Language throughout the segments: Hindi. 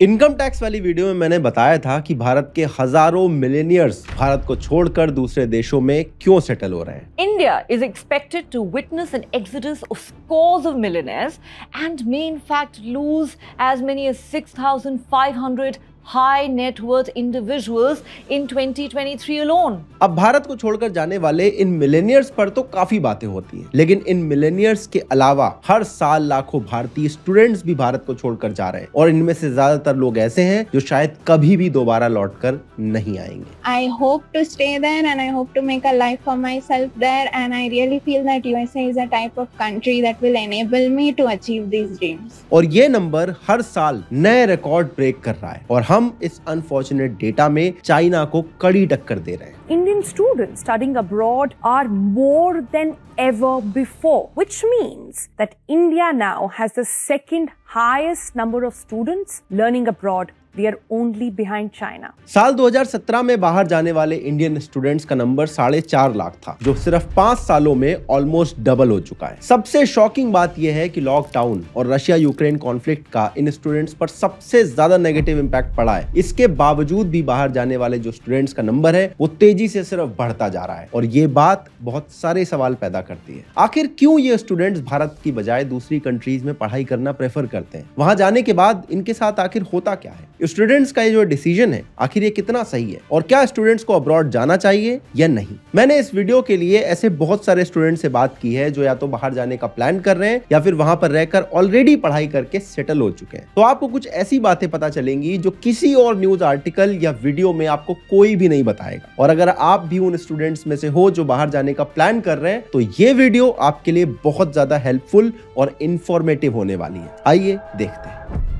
इनकम टैक्स वाली वीडियो में मैंने बताया था कि भारत के हजारों मिलेनियर्स भारत को छोड़कर दूसरे देशों में क्यों सेटल हो रहे हैं India is expected to witness an exodus of scores of millionaires and may in fact lose as many as hundred high net worth individuals in 2023 alone. अब भारत को छोड़कर जाने वाले इन मिलेनियर्स पर तो काफी बातें होती हैं, लेकिन इन मिलेनियर्स के अलावा हर साल लाखों भारतीय स्टूडेंट्स भी भारत को छोड़कर जा रहे हैं और इनमें से ज्यादातर लोग ऐसे हैं जो शायद कभी भी दोबारा लौट कर नहीं आएंगे I hope to stay there and I hope to make a life for myself there and I really feel that USA is a type of country that will enable me to achieve these dreams और ये नंबर हर साल नए रिकॉर्ड ब्रेक कर रहा है और हम हाँ, हम इस अनफॉर्चुनेट डेटा में चाइना को कड़ी टक्कर दे रहे हैं Indian students studying abroad are more than ever before, which means that India now has the second highest number of students learning abroad they are only behind China साल 2017 में बाहर जाने वाले इंडियन स्टूडेंट्स का नंबर साढ़े चार लाख था जो सिर्फ पांच सालों में ऑलमोस्ट डबल हो चुका है सबसे शॉकिंग बात यह है कि लॉकडाउन और रशिया यूक्रेन कॉन्फ्लिक्ट का इन स्टूडेंट्स पर सबसे ज्यादा नेगेटिव इम्पैक्ट पड़ा है इसके बावजूद भी बाहर जाने वाले जो स्टूडेंट्स का नंबर है वो तेजी से सिर्फ बढ़ता जा रहा है और ये बात बहुत सारे सवाल पैदा करती है आखिर क्यों ये स्टूडेंट्स भारत की बजाय दूसरी कंट्रीज में पढ़ाई करना प्रेफर करते हैं वहां जाने के बाद इनके साथ आखिर होता क्या है स्टूडेंट्स का ये जो डिसीजन है आखिर ये कितना सही है और क्या स्टूडेंट्स को अब्रॉड जाना चाहिए या नहीं मैंने इस वीडियो के लिए ऐसे बहुत सारे स्टूडेंट से बात की है जो या तो बाहर जाने का प्लान कर रहे हैं या फिर वहां पर रहकर ऑलरेडी पढ़ाई करके सेटल हो चुके हैं तो आपको कुछ ऐसी बातें पता चलेंगी जो किसी और न्यूज आर्टिकल या वीडियो में आपको कोई भी नहीं बताएगा और अगर आप भी उन स्टूडेंट्स में से हो जो बाहर जाने का प्लान कर रहे हैं तो ये वीडियो आपके लिए बहुत ज्यादा हेल्पफुल और इंफॉर्मेटिव होने वाली है आइए देखते हैं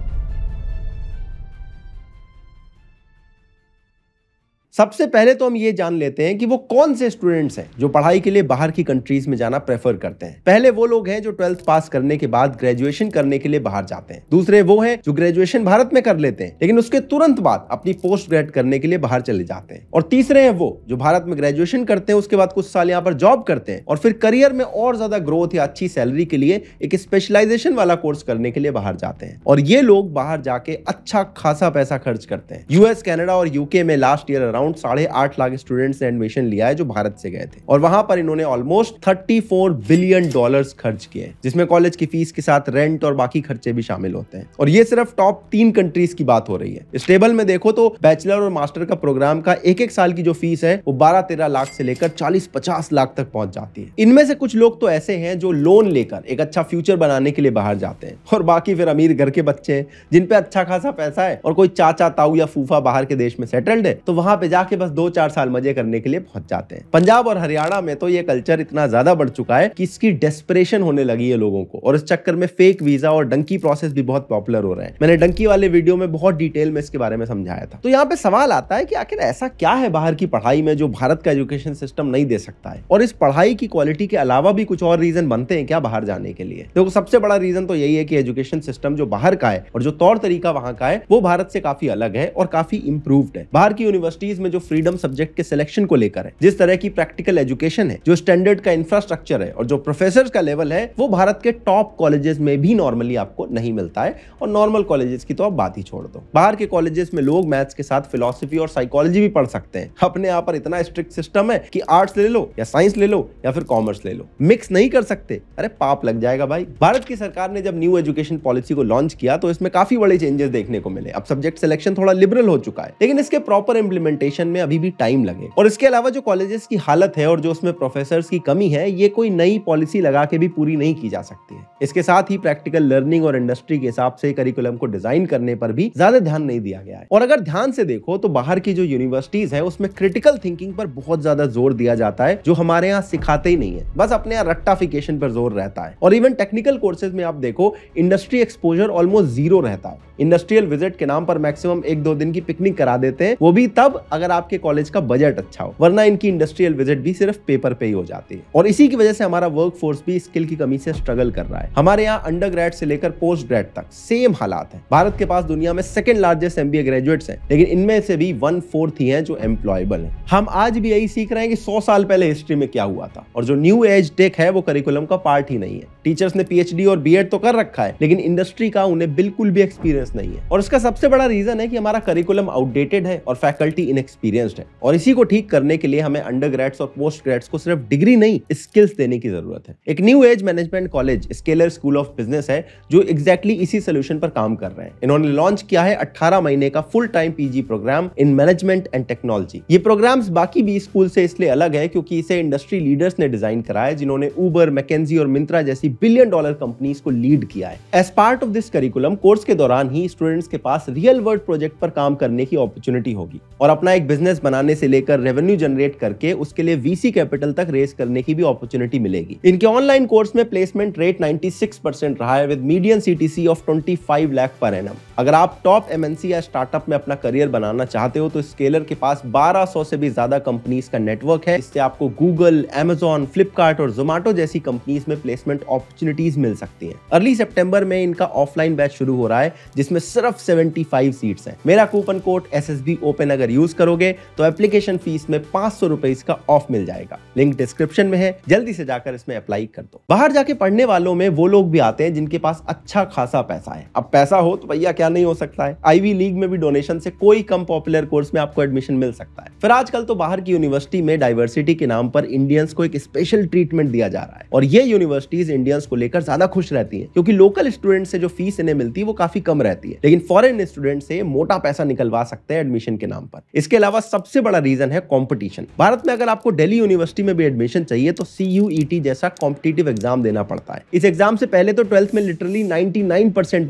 सबसे पहले तो हम ये जान लेते हैं कि वो कौन से स्टूडेंट्स हैं जो पढ़ाई के लिए बाहर की कंट्रीज में जाना प्रेफर करते हैं पहले वो लोग हैं जो ट्वेल्थ पास करने के बाद ग्रेजुएशन करने के लिए बाहर जाते हैं दूसरे वो हैं जो ग्रेजुएशन भारत में कर लेते हैं लेकिन उसके तुरंत बाद अपनी पोस्ट ग्रेड करने के लिए बाहर चले जाते हैं और तीसरे हैं वो जो भारत में ग्रेजुएशन करते हैं उसके बाद कुछ साल यहाँ पर जॉब करते हैं और फिर करियर में और ज्यादा ग्रोथ या अच्छी सैलरी के लिए एक स्पेशलाइजेशन वाला कोर्स करने के लिए बाहर जाते हैं और ये लोग बाहर जाके अच्छा खासा पैसा खर्च करते हैं यूएस कैनेडा और यूके में लास्ट ईयर अराउंड अराउंड साढ़े आठ लाख स्टूडेंट्स ने एडमिशन लिया है जो भारत से गए थे और वहां पर इन्होंने almost thirty four billion dollar खर्च किए जिसमें कॉलेज की फीस के साथ रेंट और बाकी खर्चे भी शामिल होते हैं और ये सिर्फ टॉप तीन कंट्रीज की बात हो रही है इस टेबल में देखो तो बैचलर और मास्टर का प्रोग्राम का एक एक साल की जो फीस है वो बारह तेरह लाख से लेकर चालीस पचास लाख तक पहुंच जाती है इनमें से कुछ लोग तो ऐसे हैं जो लोन लेकर एक अच्छा फ्यूचर बनाने के लिए बाहर जाते हैं और बाकी फिर अमीर घर के बच्चे हैं जिनपे अच्छा खासा पैसा है और कोई चाचा ताऊ या फूफा बाहर के देश में सेटल्ड है तो वहां पे में जाके बस दो चार साल मजे करने के लिए पहुंच जाते हैं पंजाब और हरियाणा में तो ये कल्चर इतना ज्यादा बढ़ चुका है कि इसकी डेस्परेशन होने लगी है लोगों को और इस चक्कर में फेक वीजा और डंकी प्रोसेस भी बहुत पॉपुलर हो रहे हैं मैंने डंकी वाले वीडियो में बहुत डिटेल में इसके बारे में समझाया था तो यहाँ पे सवाल आता है कि आखिर ऐसा क्या है बाहर की पढ़ाई में जो भारत का एजुकेशन सिस्टम नहीं दे सकता है और इस पढ़ाई की क्वालिटी के अलावा भी कुछ और रीजन बनते हैं क्या बाहर जाने के लिए देखो सबसे बड़ा रीजन तो यही है कि एजुकेशन सिस्टम जो बाहर का है और जो तौर तरीका वहां का है वो भारत से काफी अलग है और काफी इंप्रूव्ड है बाहर की यूनिवर्सिटीज यूनिवर्सिटीज में जो फ्रीडम सब्जेक्ट के सिलेक्शन को लेकर है जिस तरह की प्रैक्टिकल एजुकेशन है जो स्टैंडर्ड का इंफ्रास्ट्रक्चर है और जो प्रोफेसर का लेवल है वो भारत के टॉप कॉलेजेस में भी नॉर्मली आपको नहीं मिलता है और नॉर्मल कॉलेजेस की तो आप बात ही छोड़ दो बाहर के कॉलेजेस में लोग मैथ्स के साथ फिलोसफी और साइकोलॉजी भी पढ़ सकते हैं अपने यहाँ पर इतना स्ट्रिक्ट सिस्टम है कि आर्ट्स ले लो या साइंस ले लो या फिर कॉमर्स ले लो मिक्स नहीं कर सकते अरे पाप लग जाएगा भाई भारत की सरकार ने जब न्यू एजुकेशन पॉलिसी को लॉन्च किया तो इसमें काफी बड़े चेंजेस देखने को मिले अब सब्जेक्ट सिलेक्शन थोड़ा लिबरल हो चुका है लेकिन इसके प्रॉपर इम्प्लीमेंटेशन इम्प्लीमेंटेशन में अभी भी टाइम लगे और इसके अलावा जो कॉलेजेस की हालत है और जो उसमें प्रोफेसर की कमी है ये कोई नई पॉलिसी लगा के भी पूरी नहीं की जा सकती है इसके साथ ही प्रैक्टिकल लर्निंग और इंडस्ट्री के हिसाब से करिकुलम को डिजाइन करने पर भी ज्यादा ध्यान नहीं दिया गया है और अगर ध्यान से देखो तो बाहर की जो यूनिवर्सिटीज है उसमें क्रिटिकल थिंकिंग पर बहुत ज्यादा जोर दिया जाता है जो हमारे यहाँ सिखाते ही नहीं है बस अपने यहाँ रट्टाफिकेशन पर जोर रहता है और इवन टेक्निकल कोर्सेज में आप देखो इंडस्ट्री एक्सपोजर ऑलमोस्ट जीरो रहता है इंडस्ट्रियल विजिट के नाम पर मैक्सिमम एक दो दिन की पिकनिक करा देते हैं वो भी तब अगर आपके कॉलेज का बजट अच्छा हो वरना इनकी इंडस्ट्रियल विजिट भी सिर्फ पेपर पे ही हो जाती है और इसी की वजह से हमारा वर्क फोर्स भी स्किल की कमी से स्ट्रगल कर रहा है हमारे यहाँ अंडर ग्रेड से लेकर पोस्ट ग्रेड तक सेम हालात है भारत के पास दुनिया में सेकंड लार्जेस्ट एमबीए ग्रेजुएट्स हैं लेकिन इनमें से भी वन फोर्थ ही हैं जो एम्प्लॉयबल हैं हम आज भी यही सीख रहे हैं कि 100 साल पहले हिस्ट्री में क्या हुआ था और जो न्यू एज टेक है वो करिकुलम का पार्ट ही नहीं है टीचर्स ने पीएचडी और बीएड तो कर रखा है लेकिन इंडस्ट्री का उन्हें बिल्कुल भी एक्सपीरियंस एक्सपीरियंस नहीं है और इसका सबसे बड़ा रीजन है कि हमारा करिकुलम आउटडेटेड है और फैकल्टी इनएक्सपीरियंस्ड है और इसी को ठीक करने के लिए हमें अंडर ग्रेड्स और पोस्ट ग्रेड्स को सिर्फ डिग्री नहीं स्किल्स देने की जरूरत है एक new age management college Scaler school of business है जो एक्जैक्टली exactly इसी सोल्यूशन पर काम कर रहे हैं इन्होंने लॉन्च किया है अट्ठारह महीने का full time PG program in management and technology ये प्रोग्राम बाकी भी स्कूल से इसलिए अलग है क्योंकि इसे इंडस्ट्री लीडर्स ने डिजाइन कराया जिन्होंने उबर मैकेजी और मिंत्रा जैसी बिलियन डॉलर कंपनीज को लीड किया है as part of this curriculum course के दौरान ही ही स्टूडेंट्स के पास रियल वर्ल्ड प्रोजेक्ट पर काम करने की अपॉर्चुनिटी होगी और अपना एक बिजनेस बनाने से लेकर रेवेन्यू जनरेट करके उसके लिए वीसी कैपिटल तक रेस करने की भी अपॉर्चुनिटी मिलेगी इनके ऑनलाइन कोर्स में प्लेसमेंट रेट 96 परसेंट रहा है with medium CTC of 25 lakh per annum अगर आप टॉप एमएनसी या स्टार्टअप में अपना करियर बनाना चाहते हो तो स्केलर के पास 1200 से भी ज्यादा कंपनीज का नेटवर्क है इससे आपको गूगल एमेजॉन फ्लिपकार्ट और जोमेटो जैसी कंपनीज में प्लेसमेंट अपॉर्चुनिटीज मिल सकती है अर्ली सेप्टेम्बर में इनका ऑफलाइन बैच शुरू हो रहा है जिस जिसमें सिर्फ 75 सीट्स हैं मेरा coupon code S S B open अगर यूज करोगे तो एप्लीकेशन फीस में पांच सौ रुपए इसका ऑफ मिल जाएगा लिंक डिस्क्रिप्शन में है जल्दी से जाकर इसमें अप्लाई कर दो बाहर जाके पढ़ने वालों में वो लोग भी आते हैं जिनके पास अच्छा खासा पैसा है अब पैसा हो तो भैया क्या नहीं हो सकता है आईवी लीग में भी डोनेशन से कोई कम पॉपुलर कोर्स में आपको एडमिशन मिल सकता है फिर आजकल तो बाहर की यूनिवर्सिटी में डाइवर्सिटी के नाम पर इंडियंस को एक स्पेशल ट्रीटमेंट दिया जा रहा है और ये यूनिवर्सिटीज इंडियंस को लेकर ज्यादा खुश रहती है क्योंकि लोकल स्टूडेंट से जो फीस इन्हें मिलती है वो काफी कम रहती रहती है लेकिन फॉरन स्टूडेंट से मोटा पैसा निकलवा सकते हैं एडमिशन के नाम पर इसके अलावा सबसे बड़ा रीजन है कॉम्पिटिशन भारत में अगर आपको डेली यूनिवर्सिटी में भी एडमिशन चाहिए तो सी e जैसा कॉम्पिटेटिव एग्जाम देना पड़ता है इस एग्जाम से पहले तो ट्वेल्थ में लिटरली नाइनटी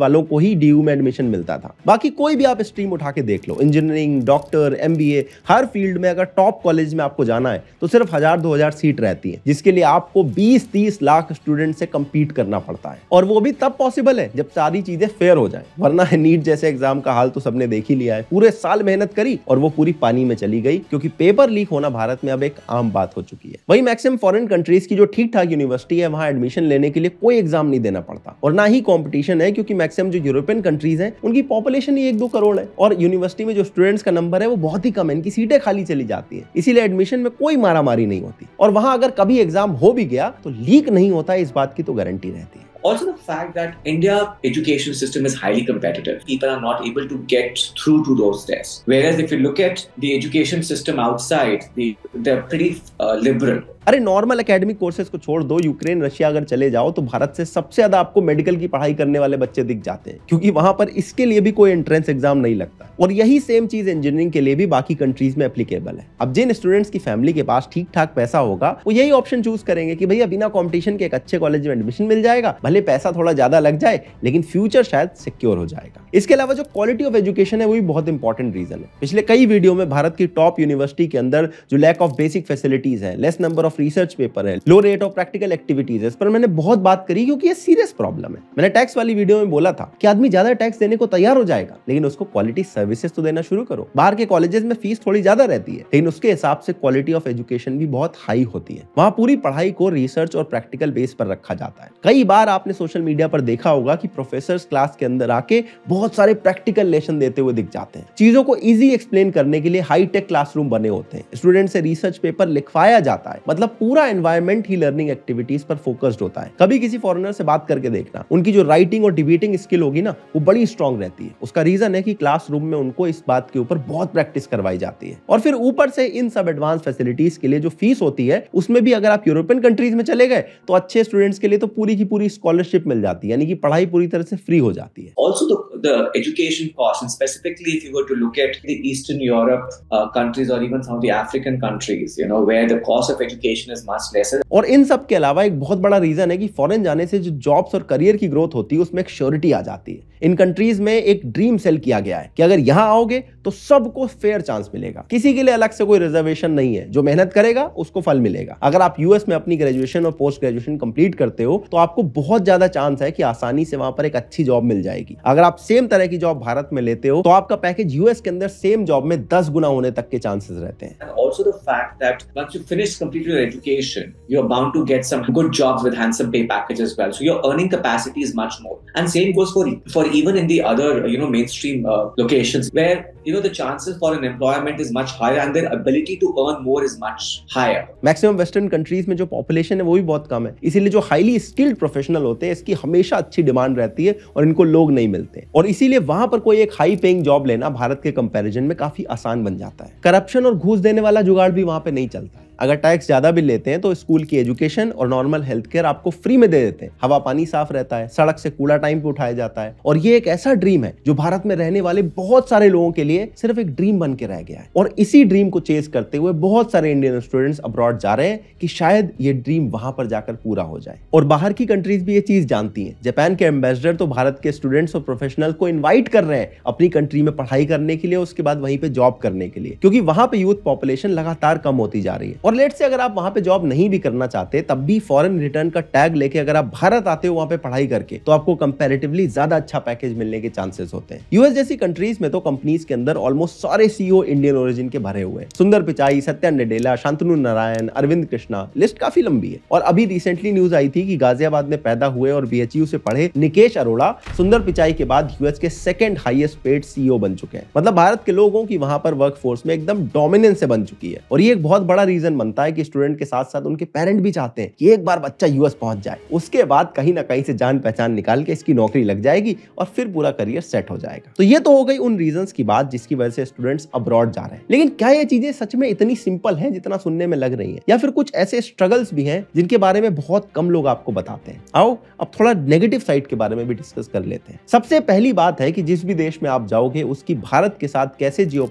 वालों को ही डी में एडमिशन मिलता था बाकी कोई भी आप स्ट्रीम उठा के देख लो इंजीनियरिंग डॉक्टर एम हर फील्ड में अगर टॉप कॉलेज में आपको जाना है तो सिर्फ हजार दो हजार सीट रहती है जिसके लिए आपको बीस तीस लाख स्टूडेंट से कम्पीट करना पड़ता है और वो भी तब पॉसिबल है जब सारी चीजें फेयर हो जाए वरना है नीट जैसे एग्जाम का हाल तो सबने देख ही लिया है पूरे साल मेहनत करी और वो पूरी पानी में चली गई क्योंकि पेपर लीक होना भारत में अब एक आम बात हो चुकी है वही मैक्सिम फॉरन कंट्रीज की जो ठीक ठाक यूनिवर्सिटी है वहां एडमिशन लेने के लिए कोई एग्जाम नहीं देना पड़ता और ना ही कॉम्पिटिशन है क्योंकि मैक्सिम जो यूरोपियन कंट्रीज है उनकी पॉपुलेशन ही एक दो करोड़ है और यूनिवर्सिटी में जो स्टूडेंट्स का नंबर है वो बहुत ही कम है इनकी सीटें खाली चली जाती है इसीलिए एडमिशन में कोई मारामारी नहीं होती और वहां अगर कभी एग्जाम हो भी गया तो लीक नहीं होता इस बात की तो गारंटी रहती है Also, the fact that India education system is highly competitive. People are not able to get through to those tests. Whereas, if you look at the education system outside, they, they're pretty uh, liberal अरे नॉर्मल अकेडमिक कोर्सेज को छोड़ दो यूक्रेन रशिया अगर चले जाओ तो भारत से सबसे ज्यादा आपको मेडिकल की पढ़ाई करने वाले बच्चे दिख जाते हैं क्योंकि वहां पर इसके लिए भी कोई एंट्रेंस एग्जाम नहीं लगता और यही सेम चीज इंजीनियरिंग के लिए भी बाकी कंट्रीज में एप्लीकेबल है अब जिन स्टूडेंट्स की फैमिली के पास ठीक ठाक पैसा होगा वो यही ऑप्शन चूज करेंगे कि भैया बिना कॉम्पिटिशन के एक अच्छे कॉलेज में एडमिशन मिल जाएगा भले पैसा थोड़ा ज्यादा लग जाए लेकिन फ्यूचर शायद सिक्योर हो जाएगा इसके अलावा जो क्वालिटी ऑफ एजुकेशन है वो भी बहुत इंपॉर्टेंट रीजन है पिछले कई वीडियो में भारत की टॉप यूनिवर्सिटी के अंदर जो लैक ऑफ बेसिक फैसिलिटीज है less number of research paper है low rate of practical activities है इस पर मैंने बहुत बात करी क्योंकि ये सीरियस प्रॉब्लम है मैंने टैक्स वाली वीडियो में बोला था कि आदमी ज्यादा टैक्स देने को तैयार हो जाएगा लेकिन उसको क्वालिटी सर्विसेज तो देना शुरू करो बाहर के कॉलेजेस में फीस थोड़ी ज्यादा रहती है लेकिन उसके हिसाब से क्वालिटी ऑफ एजुकेशन भी बहुत हाई होती है वहाँ पूरी पढ़ाई को रिसर्च और प्रैक्टिकल बेस पर रखा जाता है कई बार आपने सोशल मीडिया पर देखा होगा कि प्रोफेसर क्लास के अंदर आके बहुत सारे प्रैक्टिकल लेसन देते हुए दिख जाते हैं चीजों को इजी एक्सप्लेन करने के लिए हाईटेक क्लासरूम बने होते हैं स्टूडेंट से रिसर्च पेपर लिखवाया जाता है मतलब मतलब पूरा एनवायरमेंट ही लर्निंग एक्टिविटीज पर फोकस्ड होता है कभी किसी फॉरनर से बात करके देखना उनकी जो राइटिंग और डिबेटिंग स्किल होगी ना वो बड़ी स्ट्रांग रहती है उसका रीजन है कि क्लासरूम में उनको इस बात के ऊपर बहुत प्रैक्टिस करवाई जाती है और फिर ऊपर से इन सब एडवांस फैसिलिटीज के लिए जो फीस होती है उसमें भी अगर आप यूरोपियन कंट्रीज में चले गए तो अच्छे स्टूडेंट्स के लिए तो पूरी की पूरी स्कॉलरशिप मिल जाती है यानी कि पढ़ाई पूरी तरह से फ्री हो जाती है also the education cost and specifically if you were to look at the eastern europe uh, countries or even some of the african countries you know where the cost of education is much lesser. और इन सब के अलावा एक बहुत बड़ा रीज़न है कि फॉरेन जाने से जो जॉब्स और करियर की ग्रोथ होती है उसमें एक श्योरिटी आ जाती है इन कंट्रीज में एक ड्रीम सेल किया गया है कि अगर यहाँ आओगे तो सबको फेयर चांस मिलेगा किसी के लिए अलग से कोई रिजर्वेशन नहीं है जो मेहनत करेगा उसको फल मिलेगा अगर आप यूएस में अपनी ग्रेजुएशन और पोस्ट ग्रेजुएशन कंप्लीट करते हो तो आपको बहुत ज्यादा चांस है कि आसानी से वहां पर एक अच्छी जॉब मिल जाएगी अगर आप सेम तरह की जॉब भारत में लेते हो तो आपका पैकेज यूएस के अंदर सेम जॉब में दस गुना होने तक के चांसेस रहते हैं also the fact that once your education, you're bound to get some good jobs with handsome pay package as well. So your earning capacity is much more. And same goes for for even in the other you know mainstream uh, locations where you know the chances for an employment is much higher and their ability to earn more is much higher. Maximum Western countries में जो population है वो भी बहुत कम है इसीलिए जो highly skilled professional होते हैं इसकी हमेशा अच्छी demand रहती है और इनको लोग नहीं मिलते और इसीलिए वहाँ पर कोई एक high paying job लेना भारत के comparison में काफी आसान बन जाता है Corruption और घूस देने वाला जुगाड़ भी वहाँ पे नहीं चलता है अगर टैक्स ज़्यादा भी लेते हैं तो स्कूल की एजुकेशन और नॉर्मल हेल्थ केयर आपको फ्री में दे देते हैं हवा पानी साफ रहता है सड़क से कूड़ा टाइम पे उठाया जाता है और ये एक ऐसा ड्रीम है जो भारत में रहने वाले बहुत सारे लोगों के लिए सिर्फ एक ड्रीम बन के रह गया है और इसी ड्रीम को चेज करते हुए बहुत सारे इंडियन स्टूडेंट्स अब्रॉड जा रहे हैं कि शायद ये ड्रीम वहां पर जाकर पूरा हो जाए और बाहर की कंट्रीज भी ये चीज जानती है जापान के एम्बेसडर तो भारत के स्टूडेंट्स और प्रोफेशनल को इन्वाइट कर रहे हैं अपनी कंट्री में पढ़ाई करने के लिए उसके बाद वहीं पर जॉब करने के लिए क्योंकि वहां पे यूथ पॉपुलेशन लगातार कम होती जा रही है और लेट से अगर आप वहाँ पे जॉब नहीं भी करना चाहते तब भी फॉरेन रिटर्न का टैग लेके अगर आप भारत आते हो वहाँ पे पढ़ाई करके तो आपको कंपेरेटिवली ज्यादा अच्छा पैकेज मिलने के चांसेस होते हैं यूएस जैसी कंट्रीज में तो कंपनीज के अंदर ऑलमोस्ट सारे सीईओ इंडियन ओरिजिन के भरे हुए हैं सुंदर पिचाई सत्यन नडेला शांतनु नारायण अरविंद कृष्णा लिस्ट काफी लंबी है और अभी रिसेंटली न्यूज आई थी कि गाजियाबाद में पैदा हुए और बीएचयू से पढ़े निकेश अरोड़ा सुंदर पिचाई के बाद यूएस के सेकेंड हाइएस्ट पेड सीईओ बन चुके हैं मतलब भारत के लोगों की वहां पर वर्कफोर्स में एकदम डोमिनेंस बन चुकी है और ये एक बहुत बड़ा रीजन बनता है कि स्टूडेंट के साथ साथ उनके पेरेंट भी चाहते हैं कि एक बार बच्चा यूएस पहुंच जाए उसके बाद कहीं ना कहीं से जान पहचान निकाल के इसकी नौकरी लग जाएगी और फिर पूरा करियर सेट हो जाएगा तो ये तो हो गई उन रीजन की बात जिसकी वजह से स्टूडेंट्स अब्रॉड जा रहे हैं लेकिन क्या ये चीजें सच में इतनी सिंपल है जितना सुनने में लग रही है या फिर कुछ ऐसे स्ट्रगल्स भी हैं जिनके बारे में बहुत कम लोग आपको बताते हैं आओ अब थोड़ा नेगेटिव साइड के बारे में भी डिस्कस कर लेते हैं सबसे पहली बात है कि जिस भी देश में आप जाओगे उसकी भारत के साथ कैसे जियो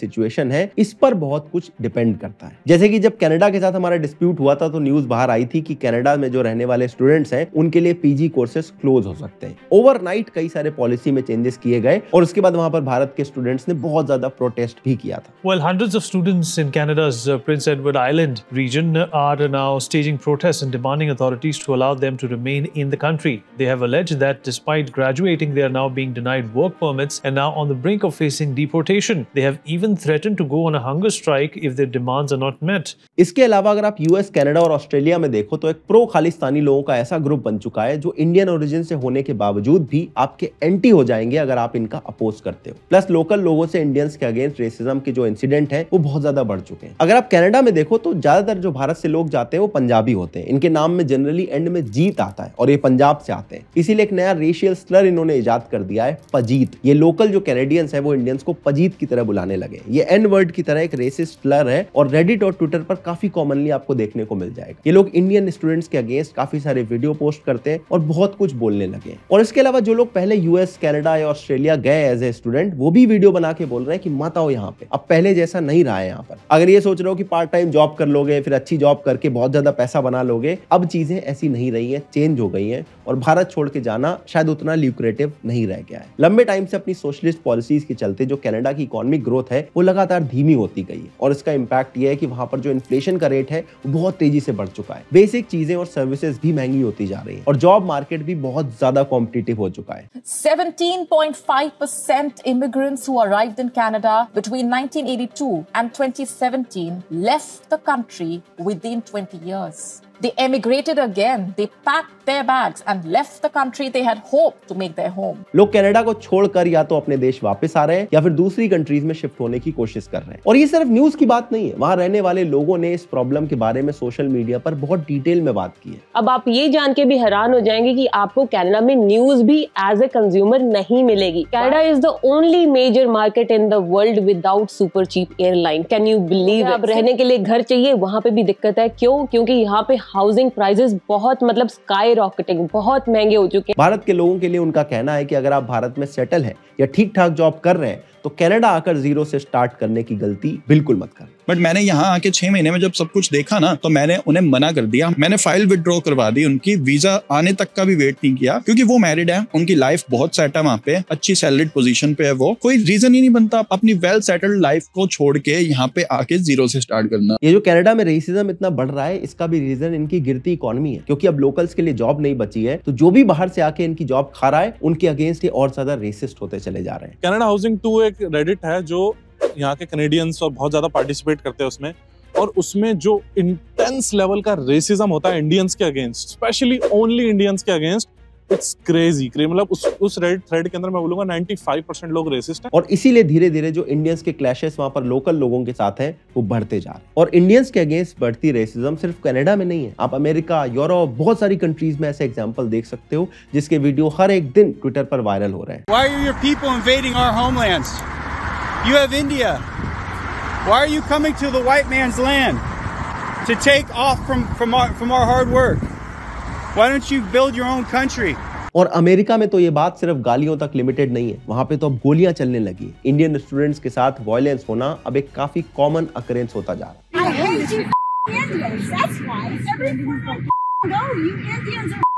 सिचुएशन है इस पर बहुत कुछ डिपेंड करता है जैसे कि जब जब कनाडा के साथ हमारा डिस्प्यूट हुआ था तो न्यूज बाहर आई थी कि कनाडा में जो रहने वाले स्टूडेंट्स हैं उनके लिए पीजी कोर्सेस क्लोज हो सकते हैं ओवरनाइट कई सारे पॉलिसी में चेंजेस किए गए और उसके बाद वहां पर भारत के स्टूडेंट्स ने बहुत ज्यादा प्रोटेस्ट भी किया था well hundreds of students in Canada's Prince Edward Island region are now staging protest and demanding authorities to allow them to remain in the country they have alleged that despite graduating they are now being denied work permits and now on the brink of facing deportation they have even threatened to go on a hunger strike if their demands are not met इसके अलावा अगर आप यूएस कनाडा और ऑस्ट्रेलिया में देखो तो एक प्रो खालिस्तानी लोगों का ऐसा ग्रुप बन चुका है जो इंडियन ओरिजिन से होने के बावजूद भी आपके एंटी हो जाएंगे अगर आप इनका अपोज करते हो प्लस लोकल लोगों से इंडियंस के अगेंस्ट रेसिज्म के जो इंसिडेंट है वो बहुत ज्यादा बढ़ चुके हैं अगर आप कैनेडा में देखो तो ज्यादातर जो भारत से लोग जाते हैं वो पंजाबी होते हैं इनके नाम में जनरली एंड में जीत आता है और ये पंजाब से आते हैं इसीलिए एक नया रेशियल स्लर इन्होंने ईजाद कर दिया है पजीत ये लोकल जो कैनेडियंस है वो इंडियंस को पजीत की तरह बुलाने लगे ये एन वर्ड की तरह एक रेसिस्ट स्लर है और रेडिट और ट्विटर ट्विटर पर काफी कॉमनली आपको देखने को मिल जाएगा ये लोग इंडियन स्टूडेंट्स के अगेंस्ट काफी सारे वीडियो पोस्ट करते हैं और बहुत कुछ बोलने लगे और इसके अलावा जो लोग पहले यूएस कैनेडा या ऑस्ट्रेलिया गए एज ए स्टूडेंट वो भी वीडियो बना के बोल रहे हैं कि मत आओ यहाँ पे अब पहले जैसा नहीं रहा है यहाँ पर अगर ये सोच रहे हो कि पार्ट टाइम जॉब कर लोगे फिर अच्छी जॉब करके बहुत ज्यादा पैसा बना लोगे अब चीजें ऐसी नहीं रही है चेंज हो गई है और भारत छोड़ के जाना शायद उतना ल्यूक्रेटिव नहीं रह गया है लंबे टाइम से अपनी सोशलिस्ट पॉलिसीज के चलते जो कनाडा की इकोनॉमिक ग्रोथ है वो लगातार धीमी होती गई है और इसका इम्पैक्ट ये है कि वहां पर जो इन्फ्लेशन का रेट है वो बहुत तेजी से बढ़ चुका है बेसिक चीजें और सर्विसेज भी महंगी होती जा रही है और जॉब मार्केट भी बहुत ज्यादा कॉम्पिटेटिव हो चुका है 17.5% immigrants who arrived in Canada between 1982 and 2017 left the country within 20 years. They emigrated again. They packed their bags and left the country they had hoped to make their home. लोग कनाडा को छोड़कर या तो अपने देश वापस आ रहे हैं या फिर दूसरी कंट्रीज में शिफ्ट होने की कोशिश कर रहे हैं और ये सिर्फ न्यूज की बात नहीं है वहाँ रहने वाले लोगों ने इस प्रॉब्लम के बारे में सोशल मीडिया पर बहुत डिटेल में बात की है अब आप ये जान के भी हैरान हो जाएंगे की आपको कैनेडा में न्यूज भी एज ए कंज्यूमर नहीं मिलेगी Canada is the only major market in the world without super cheap airline can you believe आप रहने के लिए घर चाहिए वहाँ पे भी दिक्कत है क्यों क्योंकि यहाँ पे हाउसिंग प्राइजेस बहुत मतलब स्काई रॉकेटिंग बहुत महंगे हो चुके हैं भारत के लोगों के लिए उनका कहना है कि अगर आप भारत में सेटल हैं या ठीक ठाक जॉब कर रहे हैं तो कनाडा आकर जीरो से स्टार्ट करने की गलती बिल्कुल मत कर बट मैंने यहाँ आके छह महीने में जब सब कुछ देखा ना तो मैंने उन्हें मना कर दिया मैंने फाइल विदड्रॉ करवा दी उनकी वीजा आने तक का भी वेट नहीं किया क्योंकि वो मैरिड है उनकी लाइफ बहुत सेट है वहाँ पे अच्छी सैलरीड पोजीशन पे है वो कोई रीजन ही नहीं बनता अपनी वेल सेटल्ड लाइफ को छोड़ के यहाँ पे आके जीरो से स्टार्ट करना ये जो कैनेडा में रेसिज्म इतना बढ़ रहा है इसका भी रीजन इनकी गिरती इकोनॉमी है क्योंकि अब लोकल्स के लिए जॉब नहीं बची है तो जो भी बाहर से आके इनकी जॉब खा रहा है उनके अगेंस्ट ये और ज्यादा रेसिस्ट होते चले जा रहे हैं कैनेडा हाउसिंग टू एक रेडिट है जो यहाँ के कनेडियंस और बहुत ज़्यादा पार्टिसिपेट करते हैं उसमें और उसमें जो इंटेंस लेवल का रेसिज्म होता है इंडियंस के अगेंस्ट स्पेशली ओनली इंडियंस के अगेंस्ट इट्स क्रेजी मतलब उस उस रेड थ्रेड के अंदर मैं बोलूंगा 95 लोग रेसिस्ट हैं और इसीलिए धीरे धीरे जो इंडियंस के क्लैशेस वहां पर लोकल लोगों के साथ वो बढ़ते जा रहे हैं और इंडियंस के अगेंस्ट बढ़ती रेसिज्म सिर्फ कनाडा में नहीं है आप अमेरिका यूरोप बहुत सारी कंट्रीज में ऐसे एग्जाम्पल देख सकते हो जिसके वीडियो हर एक दिन ट्विटर पर वायरल हो रहे हैं Why don't you build your own country? और अमेरिका में तो ये बात सिर्फ गालियों तक लिमिटेड नहीं है वहाँ पे तो अब गोलियां चलने लगी इंडियन स्टूडेंट्स के साथ वायलेंस होना अब एक काफी कॉमन अकरेंस होता जा रहा है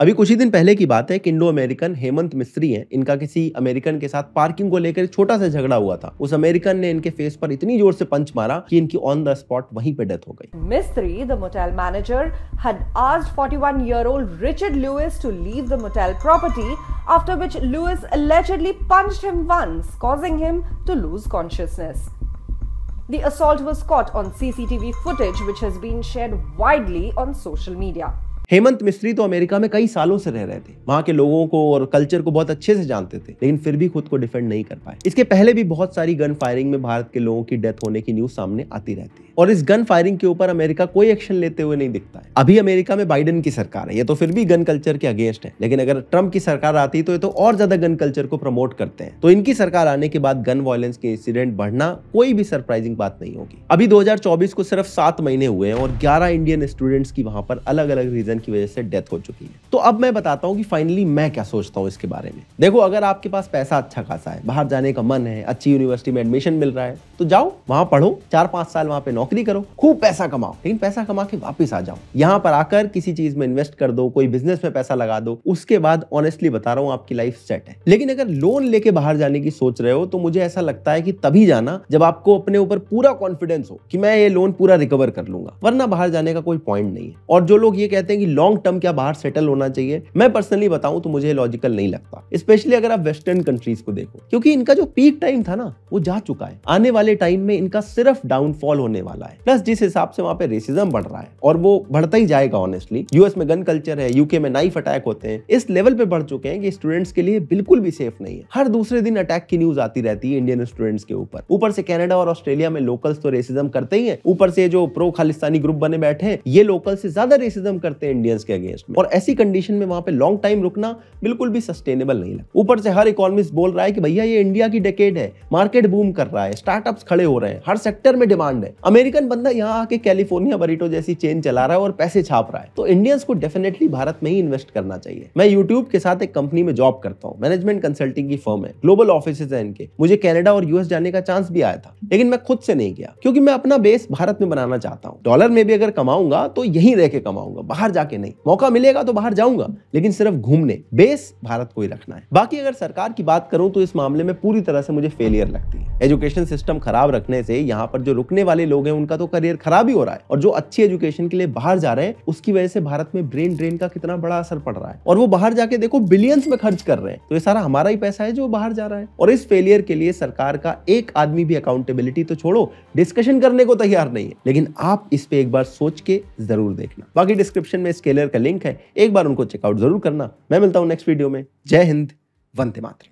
अभी कुछ ही दिन पहले की बात है कि इंडो अमेरिकन हेमंत मिस्त्री हैं इनका किसी अमेरिकन के साथ पार्किंग को लेकर छोटा सा झगड़ा हुआ था उस अमेरिकन ने इनके फेस पर इतनी जोर से पंच मारा कि इनकी ऑन द स्पॉट वहीं पे डेथ हो गई Mistry the motel manager had asked 41 year old Richard Lewis to leave the motel property after which Lewis allegedly punched him once causing him to lose consciousness The assault was caught on CCTV footage which has been shared widely on social media. Hemant Mistry तो अमेरिका में कई सालों से रह रहे थे वहाँ के लोगों को और कल्चर को बहुत अच्छे से जानते थे लेकिन फिर भी खुद को डिफेंड नहीं कर पाए इसके पहले भी बहुत सारी गन फायरिंग में भारत के लोगों की डेथ होने की न्यूज सामने आती रहती है और इस गन फायरिंग के ऊपर अमेरिका कोई एक्शन लेते हुए नहीं दिखता है अभी अमेरिका में बाइडन की सरकार है ये तो फिर भी गन कल्चर के अगेंस्ट है लेकिन अगर ट्रंप की सरकार आती तो ये तो और ज्यादा गन कल्चर को प्रमोट करते हैं तो इनकी सरकार आने के बाद गन वायलेंस के इंसिडेंट बढ़ना कोई भी सरप्राइजिंग बात नहीं होगी अभी दो को सिर्फ सात महीने हुए हैं और ग्यारह इंडियन स्टूडेंट्स की वहां पर अलग अलग रीजन की वजह से डेथ हो चुकी है तो अब मैं बताता हूँ कि फाइनली मैं क्या सोचता हूँ इसके बारे में देखो अगर आपके पास पैसा अच्छा खासा है बाहर जाने का मन है अच्छी यूनिवर्सिटी में एडमिशन मिल रहा है तो जाओ वहां पढ़ो चार पांच साल वहां पे नौकरी करो खूब पैसा कमाओ लेकिन पैसा कमा के वापस आ जाओ यहाँ पर आकर किसी चीज में इन्वेस्ट कर दो कोई बिजनेस में पैसा लगा दो उसके बाद ऑनेस्टली बता रहा हूँ आपकी लाइफ सेट है लेकिन अगर लोन लेके बाहर जाने की सोच रहे हो तो मुझे ऐसा लगता है कि तभी जाना जब आपको अपने ऊपर पूरा कॉन्फिडेंस हो कि मैं ये लोन पूरा रिकवर कर लूंगा वरना बाहर जाने का कोई पॉइंट नहीं है और जो लोग ये कहते हैं कि लॉन्ग टर्म क्या बाहर सेटल होना चाहिए मैं पर्सनली बताऊं तो मुझे लॉजिकल नहीं लगता स्पेशली अगर आप वेस्टर्न कंट्रीज को देखो क्योंकि इनका जो पीक टाइम था ना वो जा चुका है आने वाले टाइम में इनका सिर्फ डाउनफॉल होने वाला वाला है प्लस जिस हिसाब से वहाँ पे रेसिज्म बढ़ रहा है और वो बढ़ता ही जाएगा ऑनेस्टली यूएस में गन कल्चर है यूके में नाइफ अटैक होते हैं इस लेवल पे बढ़ चुके हैं कि स्टूडेंट्स के लिए बिल्कुल भी सेफ नहीं है हर दूसरे दिन अटैक की न्यूज आती रहती है इंडियन स्टूडेंट्स के ऊपर ऊपर से कैनेडा और ऑस्ट्रेलिया में लोकल्स तो रेसिज्म करते ही है ऊपर से जो प्रो खालिस्तानी ग्रुप बने बैठे हैं ये लोकल से ज्यादा रेसिज्म करते हैं इंडियंस के अगेंस्ट में और ऐसी कंडीशन में वहां पे लॉन्ग टाइम रुकना बिल्कुल भी सस्टेनेबल नहीं लगता ऊपर से हर इकोनॉमिस्ट बोल रहा है कि भैया ये इंडिया की डेकेड है मार्केट बूम कर रहा है स्टार्टअप खड़े हो रहे हैं हर सेक्टर में डिमांड है अमेरिकन बंदा यहाँ आके कैलिफोर्निया बरिटो जैसी चेन चला रहा है और पैसे छाप रहा है तो इंडियंस को डेफिनेटली भारत में ही इन्वेस्ट करना चाहिए मैं यूट्यूब के साथ एक कंपनी में जॉब करता हूँ मैनेजमेंट कंसल्टिंग की फर्म है ग्लोबल ऑफिस है इनके मुझे कैनेडा और यूएस जाने का चांस भी आया था लेकिन मैं खुद से नहीं गया क्योंकि मैं अपना बेस भारत में बनाना चाहता हूँ डॉलर में भी अगर कमाऊंगा तो यही रह के कमाऊंगा बाहर जाके नहीं मौका मिलेगा तो बाहर जाऊंगा लेकिन सिर्फ घूमने बेस भारत को ही रखना है बाकी अगर सरकार की बात करूं तो इस मामले में पूरी तरह से मुझे फेलियर लगती है एजुकेशन सिस्टम खराब रखने से यहाँ पर जो रुकने वाले लोग हैं रहे हैं उनका तो करियर खराब ही हो रहा है और जो अच्छी एजुकेशन के लिए बाहर जा रहे हैं उसकी वजह से भारत में ब्रेन ड्रेन का कितना बड़ा असर पड़ रहा है और वो बाहर जाके देखो बिलियंस में खर्च कर रहे हैं तो ये सारा हमारा ही पैसा है जो बाहर जा रहा है और इस फेलियर के लिए सरकार का एक आदमी भी अकाउंटेबिलिटी तो छोड़ो डिस्कशन करने को तैयार नहीं है लेकिन आप इस पे एक बार सोच के जरूर देखना बाकी डिस्क्रिप्शन में स्केलर का लिंक है एक बार उनको चेकआउट जरूर करना मैं मिलता हूं नेक्स्ट वीडियो में जय हिंद वंदे मातरम